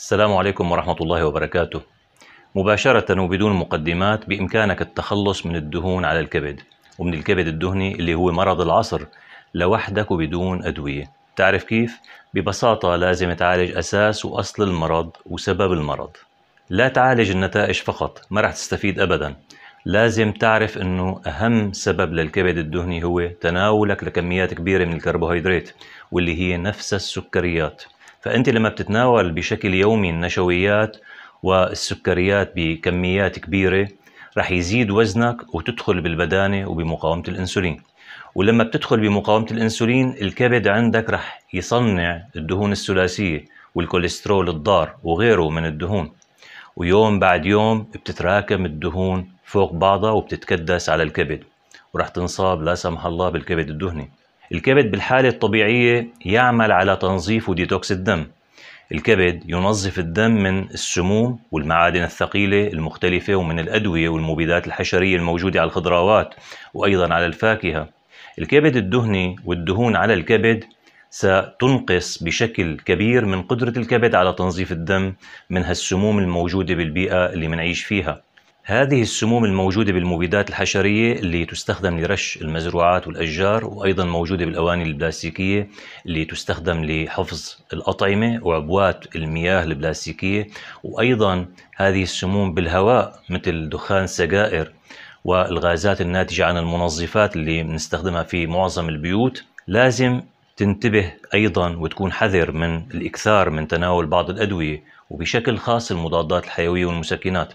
السلام عليكم ورحمة الله وبركاته مباشرة وبدون مقدمات بإمكانك التخلص من الدهون على الكبد ومن الكبد الدهني اللي هو مرض العصر لوحدك وبدون أدوية تعرف كيف؟ ببساطة لازم تعالج أساس وأصل المرض وسبب المرض لا تعالج النتائج فقط ما رح تستفيد أبدا لازم تعرف أنه أهم سبب للكبد الدهني هو تناولك لكميات كبيرة من الكربوهيدرات واللي هي نفس السكريات فأنت لما بتتناول بشكل يومي النشويات والسكريات بكميات كبيرة رح يزيد وزنك وتدخل بالبدانة وبمقاومة الأنسولين ولما بتدخل بمقاومة الأنسولين الكبد عندك رح يصنع الدهون الثلاثية والكوليسترول الضار وغيره من الدهون ويوم بعد يوم بتتراكم الدهون فوق بعضها وبتتكدس على الكبد ورح تنصاب لا سمح الله بالكبد الدهني الكبد بالحالة الطبيعية يعمل على تنظيف وديتوكس الدم الكبد ينظف الدم من السموم والمعادن الثقيلة المختلفة ومن الأدوية والمبيدات الحشرية الموجودة على الخضروات وأيضا على الفاكهة الكبد الدهني والدهون على الكبد ستنقص بشكل كبير من قدرة الكبد على تنظيف الدم من هالسموم الموجودة بالبيئة اللي منعيش فيها هذه السموم الموجودة بالمبيدات الحشرية اللي تستخدم لرش المزروعات والأشجار وأيضا موجودة بالأواني البلاستيكية اللي تستخدم لحفظ الأطعمة وعبوات المياه البلاستيكية وأيضا هذه السموم بالهواء مثل دخان السجائر والغازات الناتجة عن المنظفات اللي بنستخدمها في معظم البيوت لازم تنتبه أيضا وتكون حذر من الإكثار من تناول بعض الأدوية وبشكل خاص المضادات الحيوية والمسكنات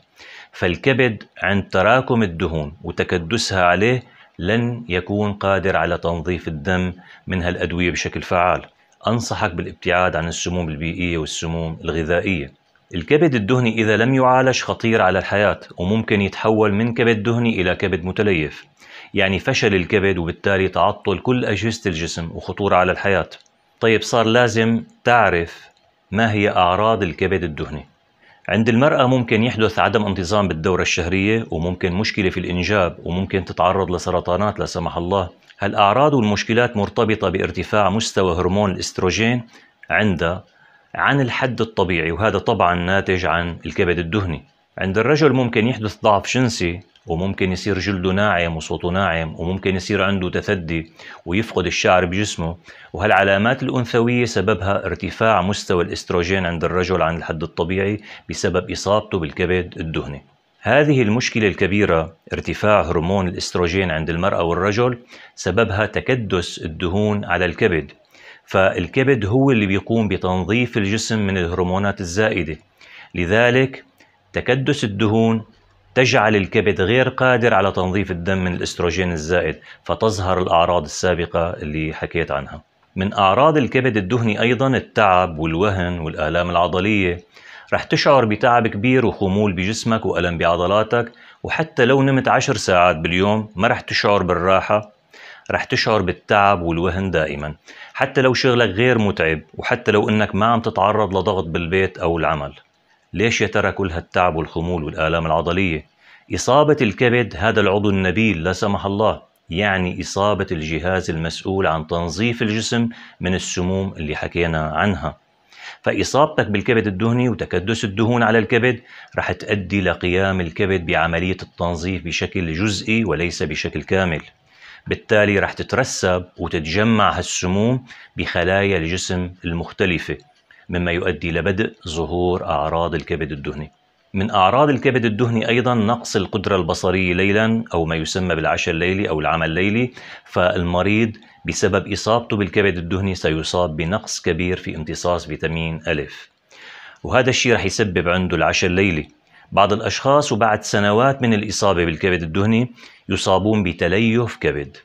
فالكبد عند تراكم الدهون وتكدسها عليه لن يكون قادر على تنظيف الدم من هالأدوية بشكل فعال أنصحك بالابتعاد عن السموم البيئية والسموم الغذائية الكبد الدهني إذا لم يعالج خطير على الحياة وممكن يتحول من كبد دهني إلى كبد متليف يعني فشل الكبد وبالتالي تعطل كل أجهزة الجسم وخطورة على الحياة طيب صار لازم تعرف ما هي أعراض الكبد الدهني عند المرأة ممكن يحدث عدم انتظام بالدورة الشهرية وممكن مشكلة في الإنجاب وممكن تتعرض لسرطانات لا سمح الله هالأعراض والمشكلات مرتبطة بارتفاع مستوى هرمون الاستروجين عندها عن الحد الطبيعي وهذا طبعا ناتج عن الكبد الدهني عند الرجل ممكن يحدث ضعف جنسي وممكن يصير جلده ناعم وصوته ناعم وممكن يصير عنده تثدي ويفقد الشعر بجسمه وهالعلامات الأنثوية سببها ارتفاع مستوى الاستروجين عند الرجل عن الحد الطبيعي بسبب إصابته بالكبد الدهني هذه المشكلة الكبيرة ارتفاع هرمون الاستروجين عند المرأة والرجل سببها تكدس الدهون على الكبد فالكبد هو اللي بيقوم بتنظيف الجسم من الهرمونات الزائدة لذلك تكدس الدهون تجعل الكبد غير قادر على تنظيف الدم من الاستروجين الزائد فتظهر الأعراض السابقة اللي حكيت عنها من أعراض الكبد الدهني أيضا التعب والوهن والآلام العضلية رح تشعر بتعب كبير وخمول بجسمك وألم بعضلاتك وحتى لو نمت عشر ساعات باليوم ما رح تشعر بالراحة رح تشعر بالتعب والوهن دائما حتى لو شغلك غير متعب وحتى لو انك ما عم تتعرض لضغط بالبيت او العمل ليش يا ترى كل هالتعب والخمول والآلام العضلية؟ إصابة الكبد هذا العضو النبيل لا سمح الله يعني إصابة الجهاز المسؤول عن تنظيف الجسم من السموم اللي حكينا عنها فإصابتك بالكبد الدهني وتكدس الدهون على الكبد رح تؤدي لقيام الكبد بعملية التنظيف بشكل جزئي وليس بشكل كامل بالتالي رح تترسب وتتجمع هالسموم بخلايا الجسم المختلفة مما يؤدي لبدء ظهور أعراض الكبد الدهني من أعراض الكبد الدهني أيضا نقص القدرة البصرية ليلا أو ما يسمى بالعشاء الليلي أو العمل الليلي فالمريض بسبب إصابته بالكبد الدهني سيصاب بنقص كبير في امتصاص فيتامين ألف وهذا الشيء رح يسبب عنده العشاء الليلي بعض الأشخاص وبعد سنوات من الإصابة بالكبد الدهني يصابون بتليف كبد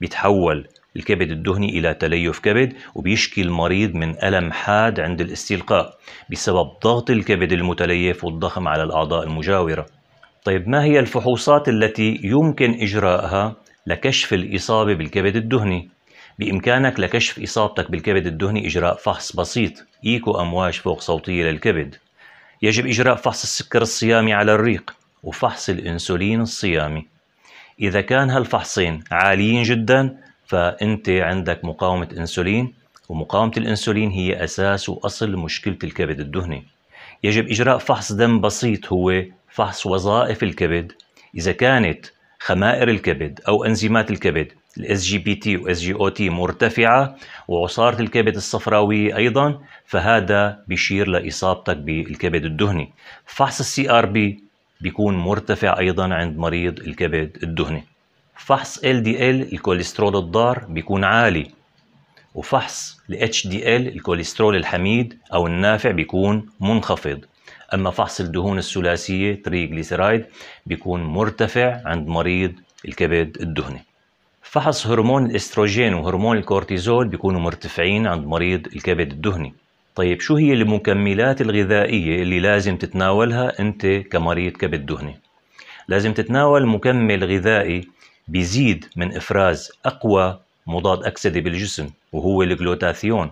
بيتحول الكبد الدهني إلى تليف كبد وبيشكي المريض من ألم حاد عند الاستلقاء بسبب ضغط الكبد المتليف والضخم على الأعضاء المجاورة طيب ما هي الفحوصات التي يمكن إجراءها لكشف الإصابة بالكبد الدهني؟ بإمكانك لكشف إصابتك بالكبد الدهني إجراء فحص بسيط إيكو أمواج فوق صوتية للكبد يجب إجراء فحص السكر الصيامي على الريق وفحص الإنسولين الصيامي إذا كان هالفحصين عاليين جدا فأنت عندك مقاومة أنسولين ومقاومة الأنسولين هي أساس وأصل مشكلة الكبد الدهني يجب إجراء فحص دم بسيط هو فحص وظائف الكبد إذا كانت خمائر الكبد أو أنزيمات الكبد الاس جي بي تي واس جي او تي مرتفعه وعصاره الكبد الصفراويه ايضا فهذا بيشير لاصابتك بالكبد الدهني فحص السي ار بي بيكون مرتفع ايضا عند مريض الكبد الدهني فحص LDL الكوليسترول الضار بيكون عالي وفحص HDL الكوليسترول الحميد أو النافع بيكون منخفض أما فحص الدهون الثلاثية تريجليسرايد بيكون مرتفع عند مريض الكبد الدهني فحص هرمون الاستروجين وهرمون الكورتيزول بيكونوا مرتفعين عند مريض الكبد الدهني طيب شو هي المكملات الغذائية اللي لازم تتناولها أنت كمريض كبد دهني؟ لازم تتناول مكمل غذائي بيزيد من إفراز أقوى مضاد أكسدة بالجسم وهو الجلوتاثيون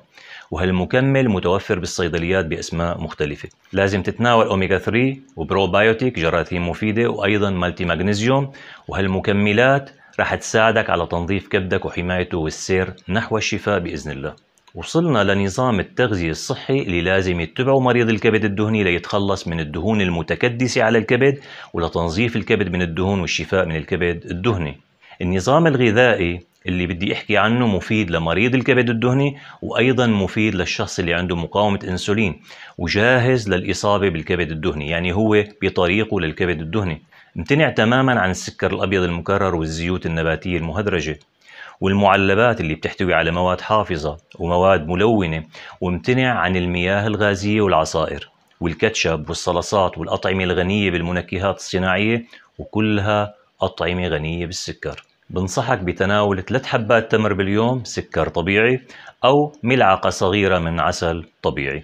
وهالمكمل متوفر بالصيدليات بأسماء مختلفة لازم تتناول اوميجا 3 وبروبايوتيك جراثيم مفيدة وأيضا مالتي ماغنيزيوم وهالمكملات رح تساعدك على تنظيف كبدك وحمايته والسير نحو الشفاء بإذن الله وصلنا لنظام التغذية الصحي اللي لازم يتبعه مريض الكبد الدهني ليتخلص من الدهون المتكدسة على الكبد ولتنظيف الكبد من الدهون والشفاء من الكبد الدهني النظام الغذائي اللي بدي احكي عنه مفيد لمريض الكبد الدهني وايضا مفيد للشخص اللي عنده مقاومه انسولين وجاهز للاصابه بالكبد الدهني يعني هو بطريقه للكبد الدهني امتنع تماما عن السكر الابيض المكرر والزيوت النباتيه المهدرجه والمعلبات اللي بتحتوي على مواد حافظه ومواد ملونه وامتنع عن المياه الغازيه والعصائر والكاتشب والصلصات والاطعمه الغنيه بالمنكهات الصناعيه وكلها أطعمة غنية بالسكر بنصحك بتناول 3 حبات تمر باليوم سكر طبيعي أو ملعقة صغيرة من عسل طبيعي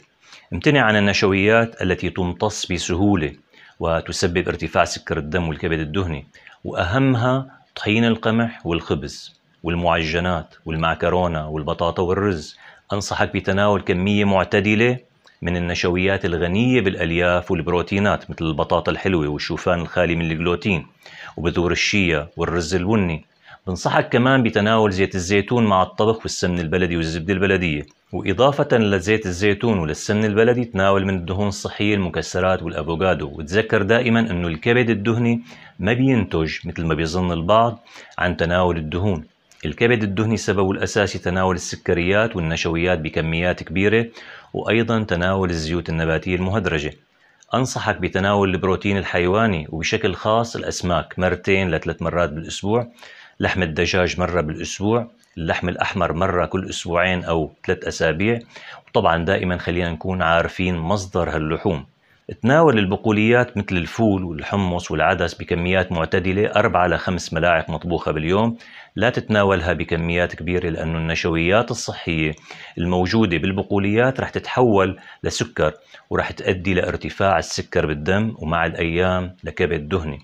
امتنع عن النشويات التي تمتص بسهولة وتسبب ارتفاع سكر الدم والكبد الدهني وأهمها طحين القمح والخبز والمعجنات والمعكرونة والبطاطا والرز أنصحك بتناول كمية معتدلة من النشويات الغنية بالألياف والبروتينات مثل البطاطا الحلوة والشوفان الخالي من الجلوتين وبذور الشيا والرز البني بنصحك كمان بتناول زيت الزيتون مع الطبخ والسمن البلدي والزبدة البلدية وإضافة لزيت الزيتون وللسمن البلدي تناول من الدهون الصحية المكسرات والأفوكادو وتذكر دائما أنه الكبد الدهني ما بينتج مثل ما بيظن البعض عن تناول الدهون الكبد الدهني سببه الأساسي تناول السكريات والنشويات بكميات كبيرة وأيضا تناول الزيوت النباتية المهدرجة أنصحك بتناول البروتين الحيواني وبشكل خاص الأسماك مرتين لثلاث مرات بالأسبوع لحم الدجاج مرة بالأسبوع اللحم الأحمر مرة كل أسبوعين أو ثلاث أسابيع وطبعا دائما خلينا نكون عارفين مصدر هاللحوم تناول البقوليات مثل الفول والحمص والعدس بكميات معتدلة أربعة إلى خمس ملاعق مطبوخة باليوم لا تتناولها بكميات كبيرة لأن النشويات الصحية الموجودة بالبقوليات رح تتحول لسكر ورح تؤدي لارتفاع السكر بالدم ومع الأيام لكبد دهني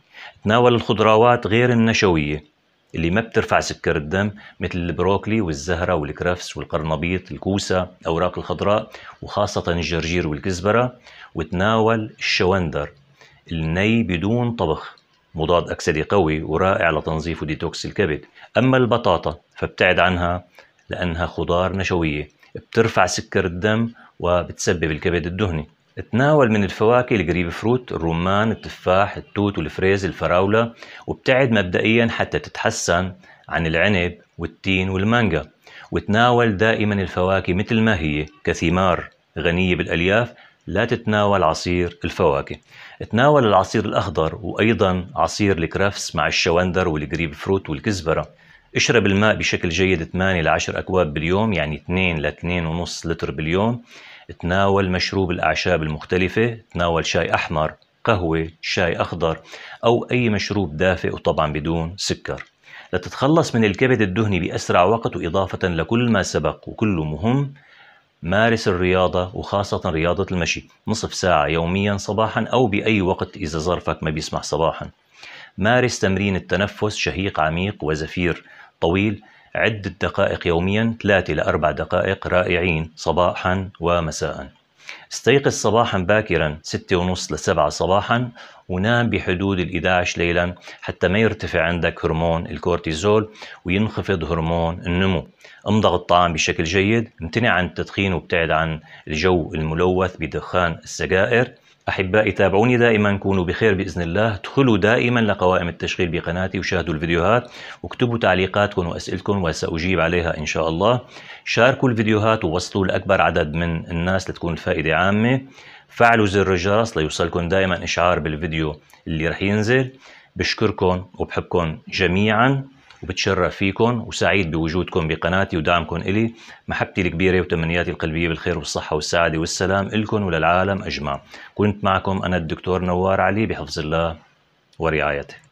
تناول الخضروات غير النشوية اللي ما بترفع سكر الدم مثل البروكلي والزهرة والكرفس والقرنبيط الكوسة أوراق الخضراء وخاصة الجرجير والكزبرة وتناول الشوندر الني بدون طبخ مضاد أكسدي قوي ورائع لتنظيف وديتوكس الكبد أما البطاطا فابتعد عنها لأنها خضار نشوية بترفع سكر الدم وبتسبب الكبد الدهني تناول من الفواكه الجريب فروت الرمان التفاح التوت والفريز الفراولة وابتعد مبدئيا حتى تتحسن عن العنب والتين والمانجا وتناول دائما الفواكه مثل ما هي كثمار غنية بالألياف لا تتناول عصير الفواكه تناول العصير الأخضر وأيضا عصير الكرفس مع الشوندر والجريب فروت والكزبرة اشرب الماء بشكل جيد 8 ل 10 أكواب باليوم يعني 2 ل 2.5 لتر باليوم تناول مشروب الأعشاب المختلفة تناول شاي أحمر قهوة شاي أخضر أو أي مشروب دافئ وطبعا بدون سكر لتتخلص من الكبد الدهني بأسرع وقت وإضافة لكل ما سبق وكله مهم مارس الرياضة وخاصة رياضة المشي نصف ساعة يوميا صباحا أو بأي وقت إذا ظرفك ما بيسمح صباحا مارس تمرين التنفس شهيق عميق وزفير طويل عدة دقائق يوميا ثلاثة إلى أربع دقائق رائعين صباحا ومساء استيقظ صباحا باكرا ستة ونص ل صباحا ونام بحدود ال 11 ليلا حتى ما يرتفع عندك هرمون الكورتيزول وينخفض هرمون النمو امضغ الطعام بشكل جيد امتنع عن التدخين وابتعد عن الجو الملوث بدخان السجائر أحبائي تابعوني دائما كونوا بخير بإذن الله ادخلوا دائما لقوائم التشغيل بقناتي وشاهدوا الفيديوهات واكتبوا تعليقاتكم وأسئلتكم وسأجيب عليها إن شاء الله شاركوا الفيديوهات ووصلوا لأكبر عدد من الناس لتكون الفائدة عامة فعلوا زر الجرس ليوصلكم دائما إشعار بالفيديو اللي رح ينزل بشكركم وبحبكم جميعا وبتشرف فيكم وسعيد بوجودكم بقناتي ودعمكم إلي محبتي الكبيرة وتمنياتي القلبية بالخير والصحة والسعادة والسلام إلكم وللعالم أجمع كنت معكم أنا الدكتور نوار علي بحفظ الله ورعايته